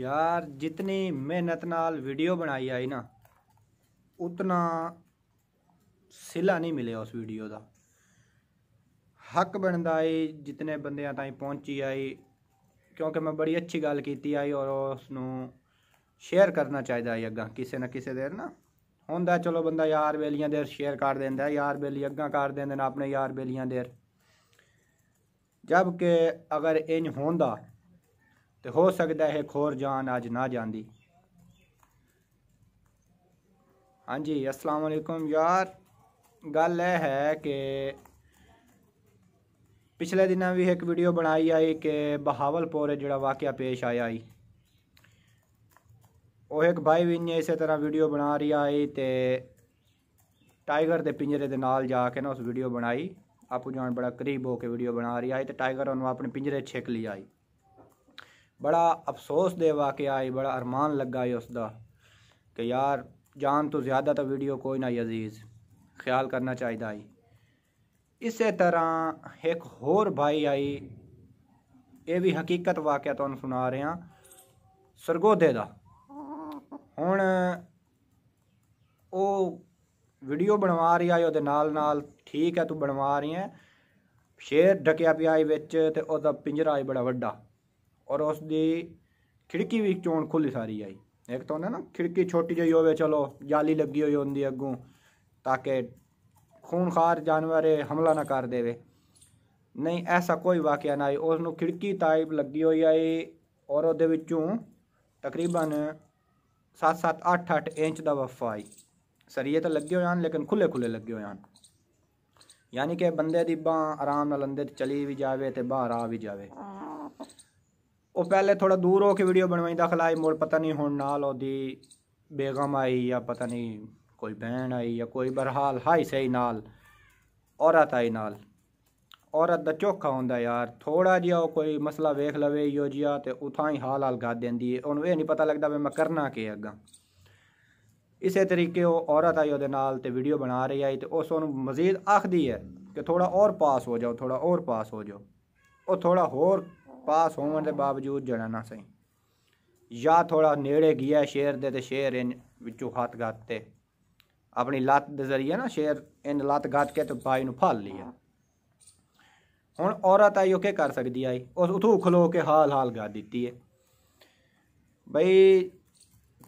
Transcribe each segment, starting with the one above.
ਯਾਰ ਜਿਤਨੀ ਮਿਹਨਤ ਨਾਲ ਵੀਡੀਓ ਬਣਾਈ ਆਈ ਨਾ ਉਤਨਾ ਸਿਲਾ ਨਹੀਂ ਮਿਲਿਆ ਉਸ ਵੀਡੀਓ ਦਾ ਹੱਕ ਬਣਦਾ ਏ ਜਿਤਨੇ ਬੰਦਿਆਂ ਤਾਈਂ ਪਹੁੰਚੀ ਆਈ ਕਿਉਂਕਿ ਮੈਂ ਬੜੀ ਅੱਛੀ ਗੱਲ ਕੀਤੀ ਆਈ ਔਰ ਉਸ ਨੂੰ ਸ਼ੇਅਰ ਕਰਨਾ ਚਾਹੀਦਾ ਏ ਅੱਗਾ ਕਿਸੇ ਨਾ ਕਿਸੇ ਦੇਰ ਨਾ ਹੁੰਦਾ ਚਲੋ ਬੰਦਾ ਯਾਰ ਬੇਲੀਆਂ ਦੇਰ ਸ਼ੇਅਰ ਕਰ ਦਿੰਦਾ ਯਾਰ ਬੇਲੀ ਅੱਗਾ ਕਰ ਦਿੰਦੇ ਨੇ ਆਪਣੇ ਯਾਰ ਬੇਲੀਆਂ ਦੇਰ ਜਦਕਿ ਕਿ ਅਗਰ ਇੰਜ ਹੁੰਦਾ ਤੇ ਹੋ ਸਕਦਾ ਇਹ ਖੋਰ ਜਾਨ ਅੱਜ ਨਾ ਜਾਂਦੀ ਹਾਂਜੀ ਅਸਲਾਮ ਅਲੈਕੁਮ ਯਾਰ ਗੱਲ ਇਹ ਹੈ ਕਿ ਪਿਛਲੇ ਦਿਨਾਂ ਵੀ ਇੱਕ ਵੀਡੀਓ ਬਣਾਈ ਆਈ ਕਿ ਬਹਾਵਲਪੁਰ ਜਿਹੜਾ ਵਾਕਿਆ ਪੇਸ਼ ਆਇਆ ਆਈ ਉਹ ਇੱਕ ਭਾਈ ਵੀ ਨੇ ਇਸੇ ਤਰ੍ਹਾਂ ਵੀਡੀਓ ਬਣਾ ਰਿਹਾ ਆਈ ਤੇ ਟਾਈਗਰ ਦੇ ਪਿੰਜਰੇ ਦੇ ਨਾਲ ਜਾ ਕੇ ਨਾ ਉਸ ਵੀਡੀਓ ਬਣਾਈ ਆਪੂ ਜਾਨ ਬੜਾ ਕਰੀਬ ਹੋ ਕੇ ਵੀਡੀਓ ਬਣਾ ਰਹੀ ਆਈ ਤੇ ਟਾਈਗਰ ਉਹਨੂੰ ਆਪਣੇ ਪਿੰਜਰੇ ਛੇਕ ਲਈ ਆਈ ਬੜਾ ਅਫਸੋਸ ਦੇ ਵਾਕਿਆ ਆਈ ਬੜਾ ਅਰਮਾਨ ਲੱਗਾ ਹੈ ਉਸ ਦਾ ਕਿ ਯਾਰ ਜਾਨ ਤੋਂ ਜ਼ਿਆਦਾ ਤਾਂ ਵੀਡੀਓ ਕੋਈ ਨਾ ਅਜ਼ੀਜ਼ ਖਿਆਲ ਕਰਨਾ ਚਾਹੀਦਾ ਹੈ ਇਸੇ ਤਰ੍ਹਾਂ ਇੱਕ ਹੋਰ ਭਾਈ ਆਈ ਇਹ ਵੀ ਹਕੀਕਤ ਵਾਕਿਆ ਤੁਹਾਨੂੰ ਸੁਣਾ ਰਿਹਾ ਸਰਗੋਦੇ ਦਾ ਹੁਣ ਉਹ ਵੀਡੀਓ ਬਣਵਾ ਰਹੀ ਆਈ ਉਹਦੇ ਨਾਲ ਨਾਲ ਠੀਕ ਹੈ ਤੂੰ ਬਣਵਾ ਰਹੀ ਹੈ ਸ਼ੇਰ ਢਕਿਆ ਪਿਆ ਵਿੱਚ ਤੇ ਉਹਦਾ ਪਿੰਜਰਾ ਹੀ ਬੜਾ ਵੱਡਾ ਔਰ ਉਸ ਖਿੜਕੀ उसकी खिड़की भी चोन खुली सारी आई एक ਨਾ ਖਿੜਕੀ ਛੋਟੀ ਜਿਹੀ ਹੋਵੇ ਚਲੋ ਜਾਲੀ ਲੱਗੀ ਹੋਈ ਹੁੰਦੀ ਅੱਗੋਂ ਤਾਂ ਕਿ ਖੂਨਖਾਰ ਜਾਨਵਰ ਹਮਲਾ ਨਾ ਕਰ ਦੇਵੇ ਨਹੀਂ ਐਸਾ ਕੋਈ ਵਾਕਿਆ ਨਹੀਂ ਉਸ ਨੂੰ ਖਿੜਕੀ ਟਾਈਪ ਲੱਗੀ ਹੋਈ ਆਈ ਔਰ ਉਹਦੇ ਵਿੱਚੋਂ ਤਕਰੀਬਨ 7-7 8-8 ਇੰਚ ਦਾ ਵਫਾ ਆਈ ਸਰੀਏ ਤਾਂ ਲੱਗੇ ਹੋਏ ਹਨ ਲੇਕਿਨ ਖੁੱਲੇ ਖੁੱਲੇ ਲੱਗੇ ਹੋਏ ਹਨ ਯਾਨੀ ਕਿ ਬੰਦੇ ਦੀ ਬਾਹ ਆਰਾਮ ਨਾਲ ਅੰਦਰ ਚਲੀ ਵੀ ਜਾਵੇ ਤੇ ਬਾਹਰ ਆ ਵੀ ਜਾਵੇ ਉਹ ਪਹਿਲੇ ਥੋੜਾ ਦੂਰ ਹੋ ਕੇ ਵੀਡੀਓ ਬਣਵਾਈ ਦਾਖਲ ਆਈ ਮੋੜ ਪਤਾ ਨਹੀਂ ਹੁਣ ਨਾਲ ਉਹਦੀ ਬੇਗਮ ਆਈ ਜਾਂ ਪਤਾ ਨਹੀਂ ਕੋਈ ਬਹਿਣ ਆਈ ਜਾਂ ਕੋਈ ਬਰਹਾਲ ਹਾਈ ਸਹੀ ਨਾਲ ਔਰਤ ਆਈ ਨਾਲ ਔਰਤ ਦਾ ਚੋਖਾ ਹੁੰਦਾ ਯਾਰ ਥੋੜਾ ਜਿਹਾ ਉਹ ਕੋਈ ਮਸਲਾ ਵੇਖ ਲਵੇ ਯੋ ਜਿਹਾ ਤੇ ਉਥਾਂ ਹੀ ਹਾਲ ਹਾਲ ਗਾ ਦਿੰਦੀ ਏ ਉਹਨੂੰ ਇਹ ਨਹੀਂ ਪਤਾ ਲੱਗਦਾ ਵੀ ਮੈਂ ਕਰਨਾ ਕੀ ਅੱਗਾ ਇਸੇ ਤਰੀਕੇ ਉਹ ਔਰਤ ਆਈ ਉਹਦੇ ਨਾਲ ਤੇ ਵੀਡੀਓ ਬਣਾ ਰਹੀ ਆਈ ਤੇ ਉਸ ਨੂੰ ਮਜ਼ੀਦ ਆਖਦੀ ਹੈ ਕਿ ਥੋੜਾ ਔਰ ਪਾਸ ਹੋ ਜਾਓ ਥੋੜਾ ਔਰ ਪਾਸ ਹੋ ਜਾਓ ਉਹ ਥੋੜਾ ਹੋਰ ਪਾਸ ਹੋਣ ਦੇ ਬਾਵਜੂਦ ਜਣਾ ਨਾ ਸਹੀ ਜਾਂ ਥੋੜਾ ਨੇੜੇ ਗਿਆ ਸ਼ੇਰ ਦੇ ਤੇ ਸ਼ੇਰ ਇਨ ਵਿੱਚੋਂ ਹੱਥ ਗੱਤੇ ਤੇ ਆਪਣੀ ਲੱਤ ਦੇ ਜ਼ਰੀਏ ਨਾ ਸ਼ੇਰ ਇਨ ਲੱਤ ਗੱਤ ਕੇ ਤੇ ਬਾਈ ਨੂੰ ਫੜ ਲਿਆ ਹੁਣ ਔਰਤ ਆਈ ਉਹ ਕੀ ਕਰ ਸਕਦੀ ਆਈ ਉਸ ਉਥੋਂ ਖਲੋ ਕੇ ਹਾਲ ਹਾਲ ਗਾ ਦਿੱਤੀ ਹੈ ਬਈ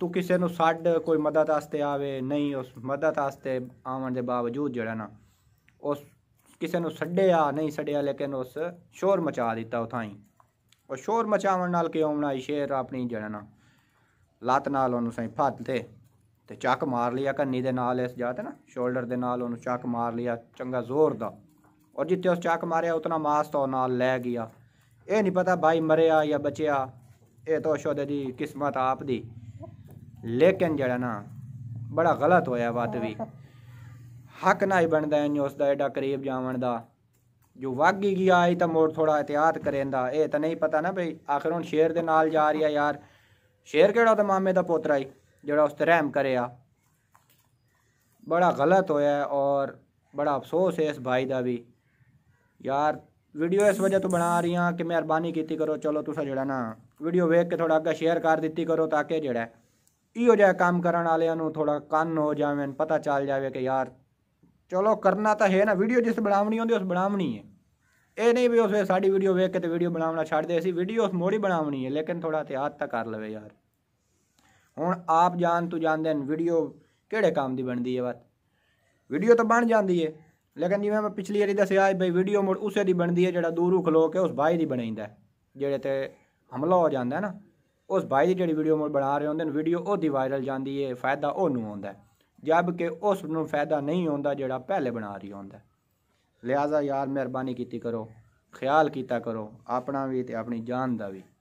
ਤੂੰ ਕਿਸੇ ਨੂੰ ਛੱਡ ਕੋਈ ਮਦਦ ਆਸਤੇ ਆਵੇ ਨਹੀਂ ਉਸ ਮਦਦ ਆਸਤੇ ਆਉਣ ਦੇ ਬਾਵਜੂਦ ਜਿਹੜਾ ਨਾ ਉਸ ਕਿਸੇ ਨੂੰ ਛੱਡਿਆ ਨਹੀਂ ਛੱਡਿਆ ਲੇਕਿਨ ਉਸ ਸ਼ੋਰ ਮਚਾ ਦਿੱਤਾ ਉਥਾਂ ਹੀ ਉਹ ਸ਼ੋਰ ਮਚਾਉਣ ਨਾਲ ਕਿ ਆਉਣਾ ਸ਼ੇਰ ਆਪਣੀ ਜਣਨ ਲੱਤ ਨਾਲ ਉਹਨੂੰ ਸਹੀ ਫੱਤ ਤੇ ਤੇ ਚੱਕ ਮਾਰ ਲਿਆ ਕੰਨੀ ਦੇ ਨਾਲ ਇਸ ਜਾਤ ਨਾ ਸ਼ੋਲਡਰ ਦੇ ਨਾਲ ਉਹਨੂੰ ਚੱਕ ਮਾਰ ਲਿਆ ਚੰਗਾ ਜ਼ੋਰ ਦਾ ਔਰ ਜਿੱਥੇ ਉਸ ਚੱਕ ਮਾਰਿਆ ਉਤਨਾ ਮਾਸ ਤੋਂ ਨਾਲ ਲੈ ਗਿਆ ਇਹ ਨਹੀਂ ਪਤਾ ਭਾਈ ਮਰਿਆ ਜਾਂ ਬਚਿਆ ਇਹ ਤਾਂ ਸ਼ੋਦੇ ਦੀ ਕਿਸਮਤ ਆਪ ਦੀ ਲੇਕਿਨ ਜਿਹੜਾ ਨਾ ਬੜਾ ਗਲਤ ਹੋਇਆ ਵਾਦ ਵੀ ਹੱਕ ਨਾ ਹੀ ਬਣਦਾ ਉਸ ਦਾ ਐਡਾ ਕਰੀਬ ਜਾਵਣ ਦਾ ਜੋ ਵਾਗੀ ਗਿਆ ਇਹ ਤਾਂ ਮੋਰ ਥੋੜਾ ਇਤਿਆਤ ਕਰੇਂਦਾ ਇਹ ਤਾਂ ਨਹੀਂ ਪਤਾ ਨਾ ਭਈ ਆਖਰ ਹੁਣ ਸ਼ੇਰ ਦੇ ਨਾਲ ਜਾ ਰਿਹਾ ਯਾਰ ਸ਼ੇਰ ਕਿਹੜਾ ਤਾਂ ਮਾਮੇ ਦਾ ਪੋਤਰਾ ਹੀ ਜਿਹੜਾ ਉਸ ਤੇ ਰਹਿਮ ਕਰਿਆ ਬੜਾ ਗਲਤ ਹੋਇਆ ਔਰ ਬੜਾ ਅਫਸੋਸ ਹੈ ਇਸ ਭਾਈ ਦਾ ਵੀ ਯਾਰ ਵੀਡੀਓ ਇਸ ਵਜ੍ਹਾ ਤੋਂ ਬਣਾ ਰਹੀ ਹਾਂ ਕਿ ਮਿਹਰਬਾਨੀ ਕੀਤੀ ਕਰੋ ਚਲੋ ਤੁਸੀਂ ਜਿਹੜਾ ਨਾ ਵੀਡੀਓ ਵੇਖ ਕੇ ਥੋੜਾ ਅੱਗੇ ਸ਼ੇਅਰ ਕਰ ਦਿੱਤੀ ਕਰੋ ਤਾਂ ਕਿ ਜਿਹੜਾ ਇਹੋ ਜਿਹਾ ਕੰਮ ਕਰਨ ਵਾਲਿਆਂ ਨੂੰ ਥੋੜਾ ਕੰਨ ਹੋ ਜਾਵੇ ਪਤਾ ਚੱਲ ਜਾਵੇ ਕਿ ਯਾਰ ਚਲੋ ਕਰਨਾ ਤਾਂ ਹੈ ਨਾ ਵੀਡੀਓ ਜਿਸ ਬਣਾਉਣੀ ਹੁੰਦੀ ਉਸ ਬਣਾਉਣੀ ਹੈ ਇਹ ਨਹੀਂ ਵੀ ਉਸ ਸਾਡੀ ਵੀਡੀਓ ਵੇਖ ਕੇ ਤੇ ਵੀਡੀਓ ਬਣਾਉਣਾ ਛੱਡ ਦੇ ਅਸੀਂ ਵੀਡੀਓ ਉਸ ਮੋੜੀ ਬਣਾਉਣੀ ਹੈ ਲੇਕਿਨ ਥੋੜਾ ਤੇ ਹੱਥ ਤਾਂ ਕਰ ਲਵੇ ਯਾਰ ਹੁਣ ਆਪ ਜਾਣ ਤੂੰ ਜਾਣਦੇ ਨੇ ਵੀਡੀਓ ਕਿਹੜੇ ਕੰਮ ਦੀ ਬਣਦੀ ਹੈ ਬਾਤ ਵੀਡੀਓ ਤਾਂ ਬਣ ਜਾਂਦੀ ਹੈ ਲੇਕਿਨ ਜਿਵੇਂ ਮੈਂ ਪਿਛਲੀ ਵਾਰੀ ਦੱਸਿਆ ਬਈ ਵੀਡੀਓ ਮੋੜ ਉਸੇ ਦੀ ਬਣਦੀ ਹੈ ਜਿਹੜਾ ਦੂਰੋਂ ਖਲੋ ਕੇ ਉਸ ਬਾਈ ਦੀ ਬਣਾਈਂਦਾ ਜਿਹੜੇ ਤੇ ਹਮਲਾ ਹੋ ਜਾਂਦਾ ਨਾ ਉਸ ਬਾਈ ਦੀ ਜਿਹੜੀ ਵੀਡੀਓ ਮੋੜ ਬਣਾ ਰਹੇ ਹੁੰਦੇ ਨੇ ਵੀਡੀਓ ਉਹਦੀ ਵਾਇਰਲ ਜਾਂਦੀ ਹੈ ਫਾਇਦਾ ਉਹਨੂੰ ਆਉਂਦਾ ਜਦਕਿ ਕਿ ਉਸ ਨੂੰ ਫਾਇਦਾ ਨਹੀਂ ਹੁੰਦਾ ਜਿਹੜਾ ਪਹਿਲੇ ਬਣਾ ਰਹੀ ਹੁੰਦਾ ਲਿਆਜ਼ਾ ਯਾਰ ਮਿਹਰਬਾਨੀ ਕੀਤੀ ਕਰੋ ਖਿਆਲ ਕੀਤਾ ਕਰੋ ਆਪਣਾ ਵੀ ਤੇ ਆਪਣੀ ਜਾਨ ਦਾ ਵੀ